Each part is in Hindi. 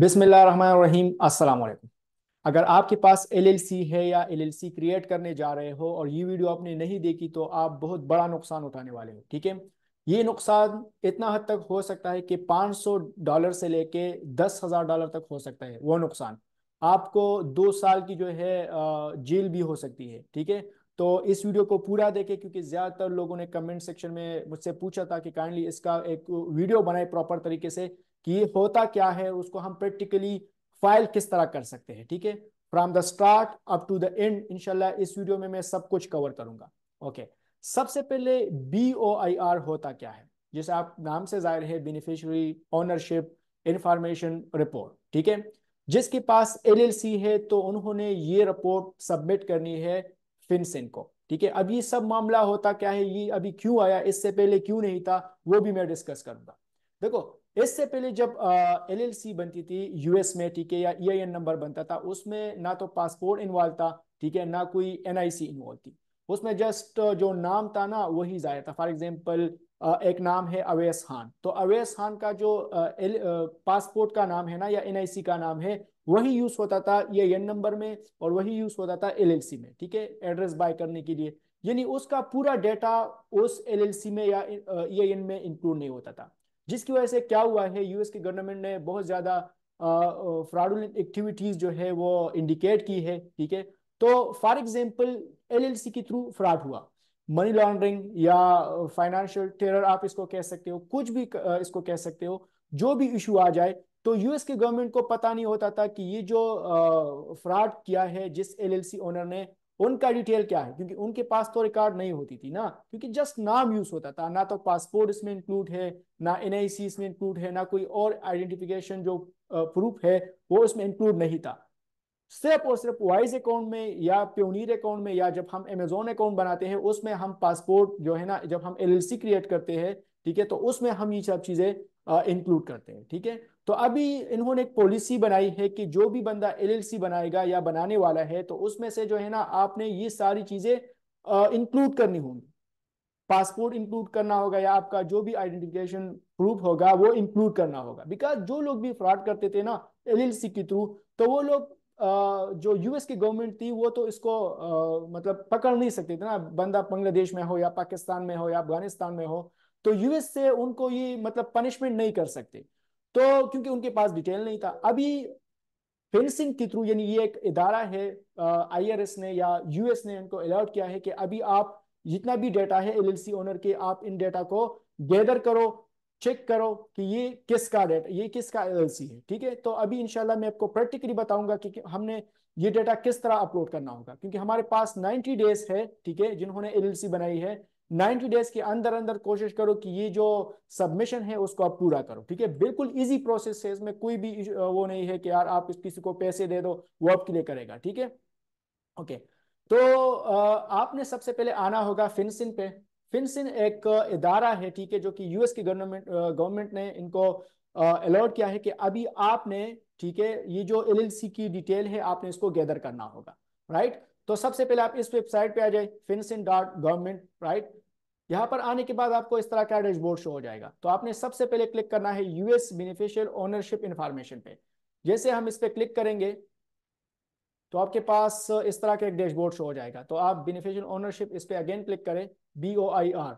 बिसमीम वालेकुम अगर आपके पास एलएलसी है या एलएलसी क्रिएट करने जा रहे हो और ये वीडियो आपने नहीं देखी तो आप बहुत बड़ा नुकसान उठाने वाले हो ठीक है ये नुकसान इतना हद तक हो सकता है कि 500 डॉलर से लेके दस हज़ार डॉलर तक हो सकता है वो नुकसान आपको दो साल की जो है जेल भी हो सकती है ठीक है तो इस वीडियो को पूरा देखें क्योंकि ज़्यादातर लोगों ने कमेंट सेक्शन में मुझसे पूछा था कि काइंडली इसका एक वीडियो बनाए प्रॉपर तरीके से कि ये होता क्या है उसको हम प्रैक्टिकली फाइल किस तरह कर सकते हैं ठीक है from the start up to the end इनशाला इस वीडियो में मैं सब कुछ कवर करूंगा ओके सबसे पहले बी होता क्या है जैसे आप नाम से जाहिर है बेनिफिशरी ओनरशिप इंफॉर्मेशन रिपोर्ट ठीक है जिसके पास एलएलसी है तो उन्होंने ये रिपोर्ट सबमिट करनी है फिनसेन को ठीक है अब ये सब मामला होता क्या है ये अभी क्यों आया इससे पहले क्यों नहीं था वो भी मैं डिस्कस करूंगा देखो इससे पहले जब एल एल सी बनती थी यूएस में ठीक है या ई आई एन नंबर बनता था उसमें ना तो पासपोर्ट इन्वॉल्व था ठीक है ना कोई एन आई सी इन्वॉल्व थी उसमें जस्ट जो नाम था ना वही जाया था फॉर एग्जाम्पल एक नाम है अवैस खान तो अवैस खान का जो एल पासपोर्ट का नाम है ना या सी का नाम है वही यूज होता था आई एन नंबर में और वही यूज होता था सी में ठीक है एड्रेस बाय करने के लिए यानी उसका पूरा डेटा उस सी में या ई e में इंक्लूड नहीं होता था जिसकी वजह से क्या हुआ है यूएस की गवर्नमेंट ने बहुत ज़्यादा फ्रॉडुलेंट एक्टिविटीज़ जो है वो इंडिकेट की है ठीक है तो फॉर एग्जाम्पल एल के थ्रू फ्रॉड हुआ मनी लॉन्ड्रिंग या फाइनेंशियल टेरर आप इसको कह सकते हो कुछ भी इसको कह सकते हो जो भी इशू आ जाए तो यूएस के गवर्नमेंट को पता नहीं होता था कि ये जो फ्रॉड किया है जिस एलएलसी ओनर ने उनका डिटेल क्या है क्योंकि उनके पास तो रिकॉर्ड नहीं होती थी ना क्योंकि जस्ट नाम यूज होता था ना तो पासपोर्ट इसमें इंक्लूड है ना एन इसमें इंक्लूड है ना कोई और आइडेंटिफिकेशन जो प्रूफ है वो इसमें इंक्लूड नहीं था सिर्फ और सिर्फ वाइज अकाउंट में या प्योनीर अकाउंट में या जब हम अमेजोन अकाउंट बनाते हैं उसमें हम पासपोर्ट जो है ना जब हम एल क्रिएट करते हैं ठीक है तो उसमें हम ये सब चीज़ें इंक्लूड करते हैं ठीक है तो अभी इन्होंने एक पॉलिसी बनाई है कि जो भी बंदा एलएलसी बनाएगा या बनाने वाला है तो उसमें से जो है ना आपने ये सारी चीज़ें इंक्लूड करनी होंगी पासपोर्ट इंक्लूड करना होगा या आपका जो भी आइडेंटिफिकेशन प्रूफ होगा वो इंक्लूड करना होगा बिकॉज जो लोग भी फ्रॉड करते थे ना एलएलसी के थ्रू तो वो लोग जो यूएस की गवर्नमेंट थी वो तो इसको मतलब पकड़ नहीं सकते थे ना बंदा बांग्लादेश में हो या पाकिस्तान में हो या अफगानिस्तान में हो तो यूएस से उनको ये मतलब पनिशमेंट नहीं कर सकते तो क्योंकि उनके पास डिटेल नहीं था अभी फेंसिंग के थ्रू यानी ये एक इदारा है एस ने या यूएस ने इनको अलर्ट किया है कि अभी आप जितना भी डेटा है सी ओनर के आप इन डेटा को गैदर करो चेक करो कि ये किसका डेटा ये किसका सी है ठीक है तो अभी इनशाला मैं आपको प्रैक्टिकली बताऊंगा कि हमने ये डेटा किस तरह अपलोड करना होगा क्योंकि हमारे पास 90 डेज है ठीक है जिन्होंने एलएलसी बनाई है 90 डेज के अंदर अंदर कोशिश करो कि ये जो सबमिशन है उसको आप पूरा करो ठीक है बिल्कुल इजी प्रोसेस है इसमें कोई भी वो नहीं है कि यार आप किसी को पैसे दे दो वो आपके लिए करेगा ठीक है ओके तो आपने सबसे पहले आना होगा फिनसिन पे फिनसिन एक इदारा है ठीक है जो कि यूएस की गवर्नमेंट गवर्नमेंट ने इनको अलॉट किया है कि अभी आपने ठीक है ये जो एल की डिटेल है आपने इसको गैदर करना होगा राइट तो सबसे पहले आप इस वेबसाइट पे आ जाए फिनसिन डॉट गवर्नमेंट राइट यहाँ पर आने के बाद आपको इस तरह का डैशबोर्ड शो हो जाएगा तो आपने सबसे पहले क्लिक करना है यूएस बेनिफिशियल ओनरशिप इन्फॉर्मेशन पे जैसे हम इस पर क्लिक करेंगे तो आपके पास इस तरह का एक डैशबोर्ड शो हो जाएगा तो आप बेनिफिशियल ओनरशिप इस पर अगेन क्लिक करें B O I R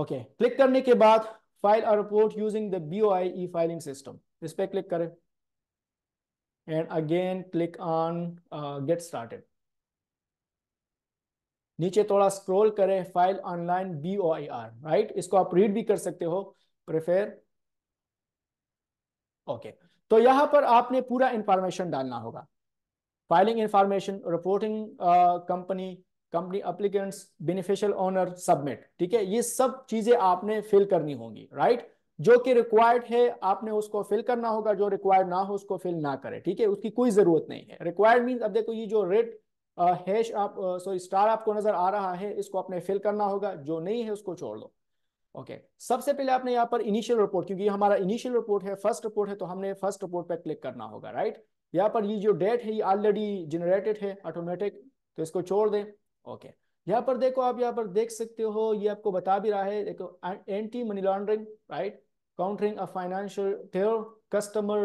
okay click करने के बाद फाइल और report using the B O I E filing system इस पर क्लिक करें and again click on uh, get started. नीचे थोड़ा स्क्रोल करें file online B O I R right इसको आप रीड भी कर सकते हो प्रेफेर ओके okay. तो यहां पर आपने पूरा इंफॉर्मेशन डालना होगा filing information reporting company company applicants beneficial owner submit ठीक है ये सब चीजें आपने फिल करनी होंगी राइट right? जो कि रिक्वायर्ड है आपने उसको फिल करना होगा जो रिक्वायर्ड ना हो उसको फिल ना करें ठीक है उसकी कोई जरूरत नहीं है रिक्वायर्ड मीन अब देखो ये जो रेड हैश आप सॉरी स्टार आपको नजर आ रहा है इसको आपने फिल करना होगा जो नहीं है उसको छोड़ दो ओके okay. सबसे पहले आपने यहाँ पर इनिशियल रिपोर्ट क्योंकि हमारा इनिशियल रिपोर्ट है फर्स्ट रिपोर्ट है तो हमने फर्स्ट रिपोर्ट पर क्लिक करना होगा राइट यहाँ पर ये जो डेट है ये ऑलरेडी जनरेटेड है ऑटोमेटिक तो इसको छोड़ दें ओके okay. यहाँ पर देखो आप यहाँ पर देख सकते हो ये आपको बता भी रहा है देखो anti money laundering right countering uh financial terror customer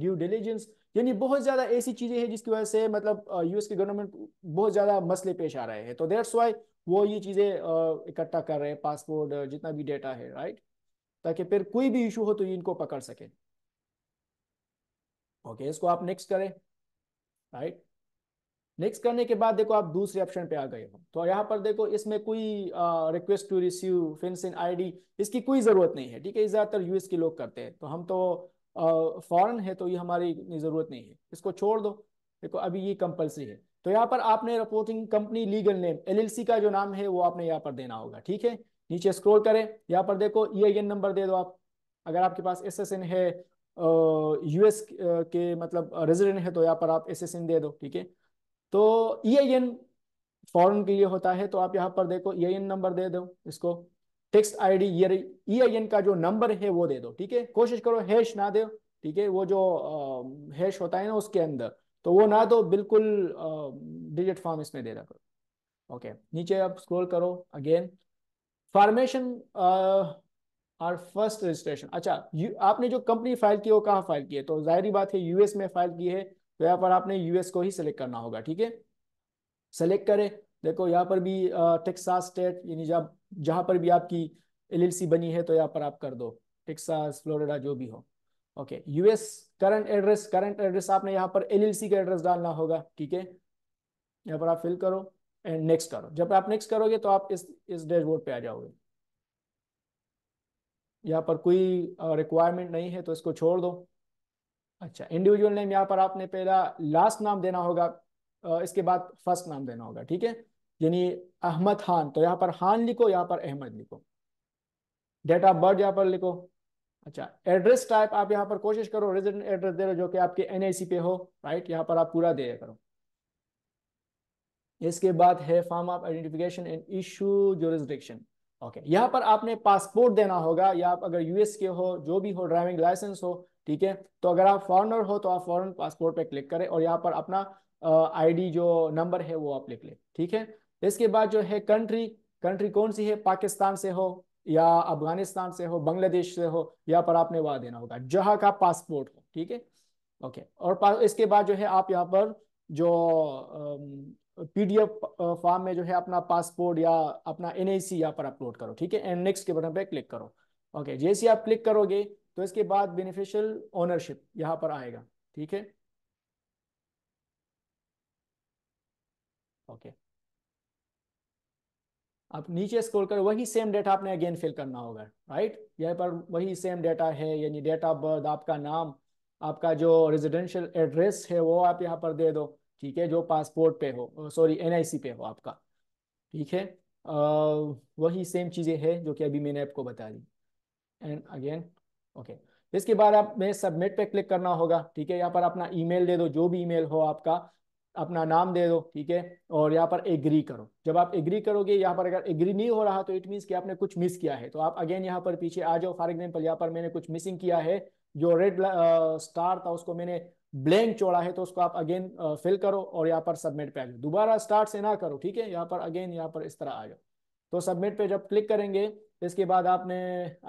due diligence यानी बहुत ज्यादा ऐसी चीजें हैं जिसकी वजह से मतलब यूएस uh, की गवर्नमेंट बहुत ज्यादा मसले पेश आ रहे हैं तो देट्स वाई वो ये चीजें uh, इकट्ठा कर रहे हैं पासपोर्ट uh, जितना भी डेटा है राइट ताकि फिर कोई भी इशू हो तो इनको पकड़ सके ओके okay, इसको आप नेक्स्ट करें राइट नेक्स्ट करने के बाद देखो आप दूसरे ऑप्शन पे आ गए हो तो यहाँ पर देखो इसमें कोई request to receive in I इसकी कोई ज़रूरत नहीं है ठीक है ज़्यादातर यूएस के लोग करते हैं तो हम तो फॉरन है तो ये हमारी ज़रूरत नहीं है इसको छोड़ दो देखो अभी ये कंपलसरी है तो यहाँ पर आपने reporting company legal name LLC का जो नाम है वो आपने यहाँ पर देना होगा ठीक है नीचे स्क्रॉल करें यहाँ पर देखो ई e नंबर दे दो आप अगर आपके पास एस है यूएस के मतलब रेजिडेंट है तो यहाँ पर आप एस दे दो ठीक है तो ई आई एन फॉरन के लिए होता है तो आप यहाँ पर देखो ई आई एन नंबर दे दो इसको tax I D E I N का जो नंबर है वो दे दो ठीक है कोशिश करो हैश ना दो ठीक है वो जो आ, हैश होता है ना उसके अंदर तो वो ना दो बिल्कुल डिजिट फॉर्म इसमें दे रखो ओके नीचे आप स्क्रॉल करो अगेन फॉर्मेशन और फर्स्ट रजिस्ट्रेशन अच्छा आपने जो कंपनी फाइल की वो कहाँ फाइल की है तो जाहरी बात है यूएस में फाइल की है तो यहाँ पर आपने यूएस को ही सिलेक्ट करना होगा ठीक है सेलेक्ट करें देखो यहाँ पर भी टेक्सास स्टेट यानी जब जहाँ पर भी आपकी एलएलसी बनी है तो यहाँ पर आप कर दो टेक्सास फ्लोरिडा जो भी हो okay US current address current address आपने यहाँ पर एलएलसी का एड्रेस डालना होगा ठीक है यहाँ पर आप फिल करो एंड नेक्स्ट करो जब आप नेक्स्ट करोगे तो आप इस इस डैशबोर्ड पे आ जाओगे यहाँ पर कोई रिक्वायरमेंट नहीं है तो इसको छोड़ दो अच्छा इंडिविजुअल नेम यहाँ पर आपने पहला लास्ट नाम देना होगा इसके बाद फर्स्ट नाम देना होगा ठीक है यानी अहमद खान तो यहाँ पर खान लिखो यहाँ पर अहमद लिखो डेट ऑफ बर्थ यहाँ पर लिखो अच्छा एड्रेस टाइप आप यहाँ पर कोशिश करो रेजिडेंट एड्रेस दे रहे जो कि आपके एन पे हो राइट यहाँ पर आप पूरा दे करो इसके बाद है form of identification and issue jurisdiction okay यहाँ पर आपने पासपोर्ट देना होगा या आप अगर यूएस के हो जो भी हो ड्राइविंग लाइसेंस हो ठीक है तो अगर आप फॉरनर हो तो आप फॉरन पासपोर्ट पे क्लिक करें और यहाँ पर अपना आईडी जो नंबर है वो आप लिख लें ठीक है इसके बाद जो है कंट्री कंट्री कौन सी है पाकिस्तान से हो या अफगानिस्तान से हो बांग्लादेश से हो यहाँ पर आपने वहां देना होगा जहां का पासपोर्ट हो ठीक है ओके और इसके बाद जो है आप यहाँ पर जो पीडीएफ फॉर्म में जो है अपना पासपोर्ट या अपना एनआईसी यहाँ पर अपलोड करो ठीक है एंड नेक्स्ट के बटन पे क्लिक करो ओके जैसे आप क्लिक करोगे तो इसके बाद बेनिफिशियल ओनरशिप यहाँ पर आएगा ठीक है ओके आप नीचे स्क्रॉल कर वही सेम डेटा आपने अगेन फिल करना होगा राइट यहाँ पर वही सेम डेटा है यानी डेट ऑफ बर्थ आपका नाम आपका जो रेजिडेंशियल एड्रेस है वो आप यहाँ पर दे दो ठीक है जो पासपोर्ट पे हो सॉरी एनआईसी पे हो आपका ठीक है वही सेम चीज़ें हैं जो कि अभी मैंने आपको बता दी एंड अगेन ओके इसके बाद आप में सबमिट पे क्लिक करना होगा ठीक है यहाँ पर अपना ईमेल दे दो जो भी ईमेल हो आपका अपना नाम दे दो ठीक है और यहाँ पर एग्री करो जब आप एग्री करोगे यहाँ पर अगर एग्री नहीं हो रहा तो इट मीन्स कि आपने कुछ मिस किया है तो आप अगेन यहाँ पर पीछे आ जाओ फॉर एग्जाम्पल यहाँ पर मैंने कुछ मिसिंग किया है जो रेड स्टार था उसको मैंने ब्लैंक चोड़ा है तो उसको आप अगेन फिल करो और यहाँ पर सबमिट पे आ जाओ दोबारा स्टार्ट से ना करो ठीक है यहाँ पर अगेन यहाँ पर इस तरह आ जाओ तो सबमिट पे जब क्लिक करेंगे इसके बाद आपने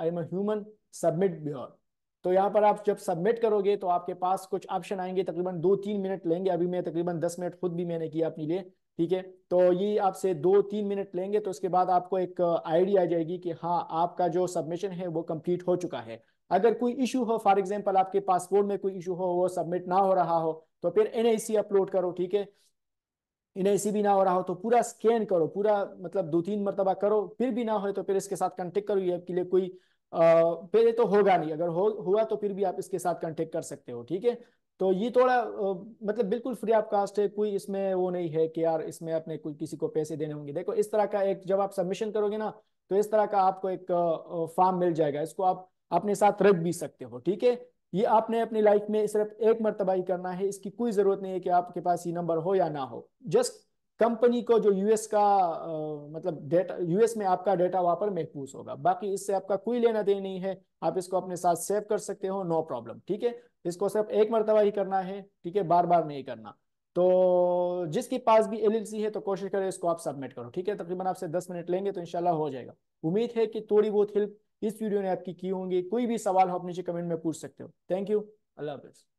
आई एम ह्यूमन सबमिट ब्योर तो यहाँ पर आप जब सबमिट करोगे तो आपके पास कुछ ऑप्शन आएंगे तकरीबन दो तीन मिनट लेंगे अभी मैं तकरीबन दस मिनट खुद भी मैंने किया अपने लिए ठीक है तो ये आपसे दो तीन मिनट लेंगे तो उसके बाद आपको एक आइडिया आ जाएगी कि हाँ आपका जो सबमिशन है वो कंप्लीट हो चुका है अगर कोई इशू हो फॉर एग्जाम्पल आपके पासपोर्ट में कोई इशू हो वो सबमिट ना हो रहा हो तो फिर एन अपलोड करो ठीक है एन भी ना हो रहा हो तो पूरा स्कैन करो पूरा मतलब दो तीन मरतबा करो फिर भी ना हो तो फिर इसके साथ कंटेक्ट करो ये आपके लिए कोई पे ये तो होगा नहीं अगर हो हुआ तो फिर भी आप इसके साथ कॉन्टेक्ट कर सकते हो ठीक है तो ये थोड़ा मतलब बिल्कुल फ्री ऑफ कास्ट है कोई इसमें वो नहीं है कि यार इसमें आपने कोई किसी को पैसे देने होंगे देखो इस तरह का एक जब आप सबमिशन करोगे ना तो इस तरह का आपको एक फॉर्म मिल जाएगा इसको आप अपने साथ रख भी सकते हो ठीक है ये आपने अपनी लाइफ में सिर्फ एक मरतबा ही करना है इसकी कोई जरूरत नहीं है कि आपके पास ये नंबर हो या ना हो जस्ट कंपनी को जो यूएस का आ, मतलब डेटा यूएस में आपका डेटा वहां पर महफूज होगा बाकी इससे आपका कोई लेना देना नहीं है आप इसको अपने साथ सेव कर सकते हो नो प्रॉब्लम ठीक है इसको सिर्फ एक मरतबा ही करना है ठीक है बार बार नहीं करना तो जिसके पास भी एल है तो कोशिश करें इसको आप सबमिट करो ठीक है तकरीबन आपसे दस मिनट लेंगे तो इनशाला हो जाएगा उम्मीद है कि थोड़ी बहुत हेल्प इस वीडियो ने आपकी की होंगी कोई भी सवाल हो आप नीचे कमेंट में पूछ सकते हो थैंक यू अल्लाह हाफिज़